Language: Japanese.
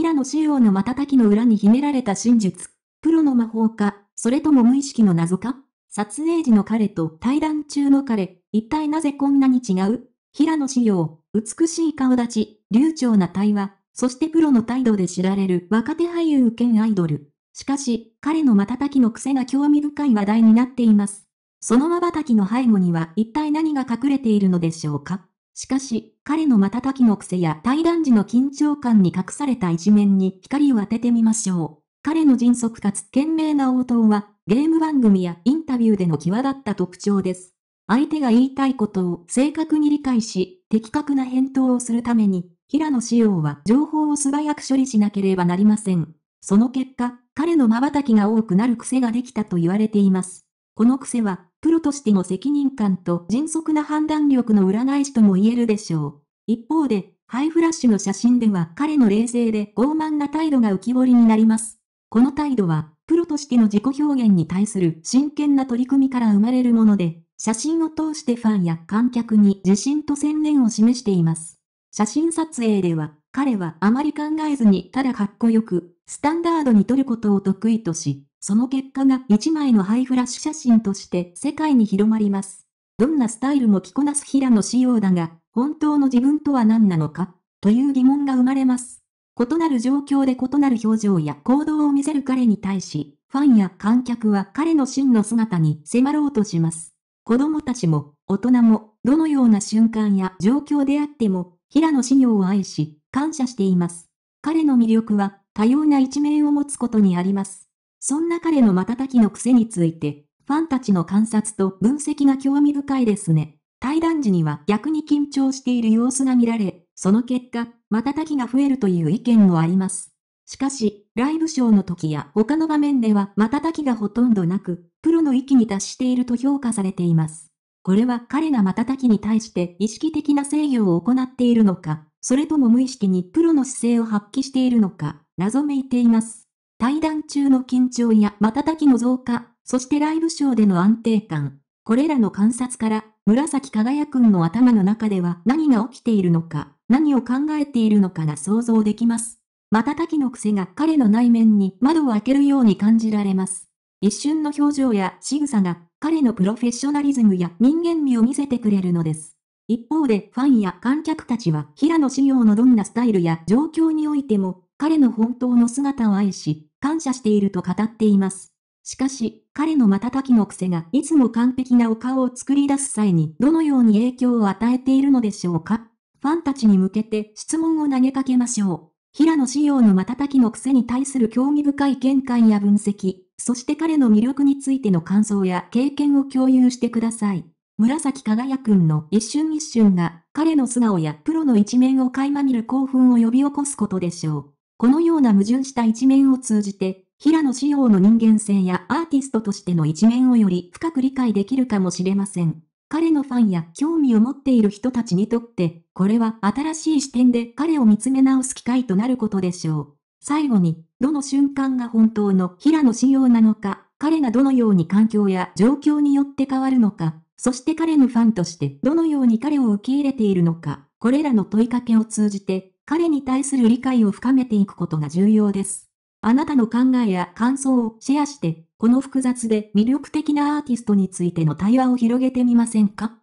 平野紫耀の瞬きの裏に秘められた真実。プロの魔法か、それとも無意識の謎か撮影時の彼と対談中の彼、一体なぜこんなに違う平野紫耀、美しい顔立ち、流暢な対話、そしてプロの態度で知られる若手俳優兼アイドル。しかし、彼の瞬きの癖が興味深い話題になっています。その瞬きの背後には一体何が隠れているのでしょうかしかし、彼の瞬きの癖や対談時の緊張感に隠された一面に光を当ててみましょう。彼の迅速かつ懸命な応答は、ゲーム番組やインタビューでの際立った特徴です。相手が言いたいことを正確に理解し、的確な返答をするために、平野仕様は情報を素早く処理しなければなりません。その結果、彼の瞬きが多くなる癖ができたと言われています。この癖は、としての責任感と迅速な判断力の占い師とも言えるでしょう。一方で、ハイフラッシュの写真では彼の冷静で傲慢な態度が浮き彫りになります。この態度は、プロとしての自己表現に対する真剣な取り組みから生まれるもので、写真を通してファンや観客に自信と専念を示しています。写真撮影では、彼はあまり考えずにただかっこよく、スタンダードに撮ることを得意とし、その結果が一枚のハイフラッシュ写真として世界に広まります。どんなスタイルも着こなす平野仕様だが、本当の自分とは何なのか、という疑問が生まれます。異なる状況で異なる表情や行動を見せる彼に対し、ファンや観客は彼の真の姿に迫ろうとします。子供たちも、大人も、どのような瞬間や状況であっても、平野仕様を愛し、感謝しています。彼の魅力は、多様な一面を持つことにあります。そんな彼の瞬きの癖について、ファンたちの観察と分析が興味深いですね。対談時には逆に緊張している様子が見られ、その結果、瞬きが増えるという意見もあります。しかし、ライブショーの時や他の場面では瞬きがほとんどなく、プロの域に達していると評価されています。これは彼が瞬きに対して意識的な制御を行っているのか、それとも無意識にプロの姿勢を発揮しているのか、謎めいています。対談中の緊張や瞬きの増加、そしてライブショーでの安定感。これらの観察から、紫輝くんの頭の中では何が起きているのか、何を考えているのかが想像できます。瞬きの癖が彼の内面に窓を開けるように感じられます。一瞬の表情や仕草が彼のプロフェッショナリズムや人間味を見せてくれるのです。一方でファンや観客たちは平野仕様のどんなスタイルや状況においても彼の本当の姿を愛し、感謝していると語っています。しかし、彼の瞬きの癖がいつも完璧なお顔を作り出す際にどのように影響を与えているのでしょうかファンたちに向けて質問を投げかけましょう。平野紫耀の瞬きの癖に対する興味深い見解や分析、そして彼の魅力についての感想や経験を共有してください。紫輝くんの一瞬一瞬が彼の素顔やプロの一面を垣間見る興奮を呼び起こすことでしょう。このような矛盾した一面を通じて、平野紫耀の人間性やアーティストとしての一面をより深く理解できるかもしれません。彼のファンや興味を持っている人たちにとって、これは新しい視点で彼を見つめ直す機会となることでしょう。最後に、どの瞬間が本当の平野仕様なのか、彼がどのように環境や状況によって変わるのか、そして彼のファンとしてどのように彼を受け入れているのか、これらの問いかけを通じて、彼に対する理解を深めていくことが重要です。あなたの考えや感想をシェアして、この複雑で魅力的なアーティストについての対話を広げてみませんか